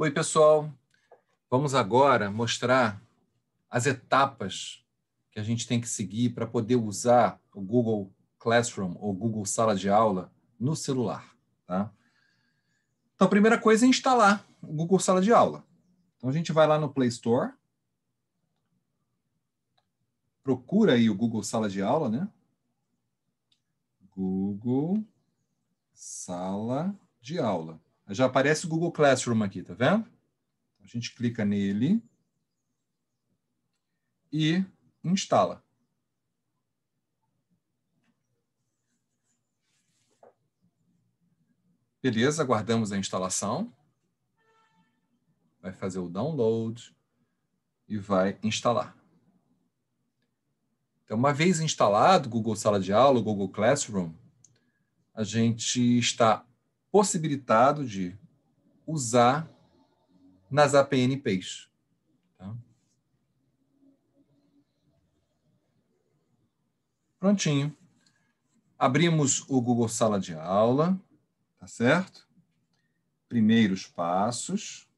Oi, pessoal. Vamos agora mostrar as etapas que a gente tem que seguir para poder usar o Google Classroom ou Google Sala de Aula no celular. Tá? Então, a primeira coisa é instalar o Google Sala de Aula. Então, a gente vai lá no Play Store, procura aí o Google Sala de Aula, né? Google Sala de Aula. Já aparece o Google Classroom aqui, tá vendo? A gente clica nele e instala. Beleza, aguardamos a instalação. Vai fazer o download e vai instalar. Então, uma vez instalado o Google Sala de Aula, o Google Classroom, a gente está possibilitado de usar nas APNPs. Tá? Prontinho. Abrimos o Google Sala de Aula, tá certo? Primeiros passos.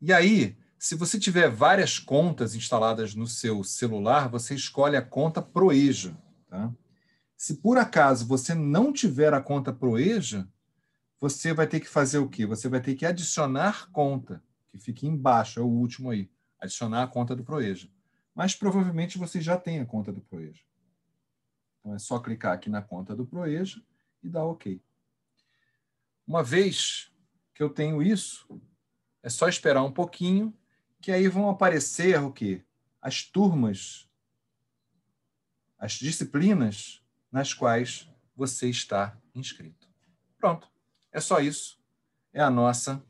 E aí, se você tiver várias contas instaladas no seu celular, você escolhe a conta Proeja. Tá? Se por acaso você não tiver a conta Proeja, você vai ter que fazer o quê? Você vai ter que adicionar conta, que fica embaixo, é o último aí. Adicionar a conta do Proeja. Mas provavelmente você já tem a conta do Proeja. Então é só clicar aqui na conta do Proeja e dar OK. Uma vez que eu tenho isso, é só esperar um pouquinho, que aí vão aparecer o quê? As turmas, as disciplinas nas quais você está inscrito. Pronto. É só isso. É a nossa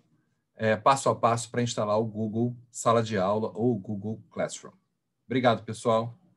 é, passo a passo para instalar o Google Sala de Aula ou o Google Classroom. Obrigado, pessoal.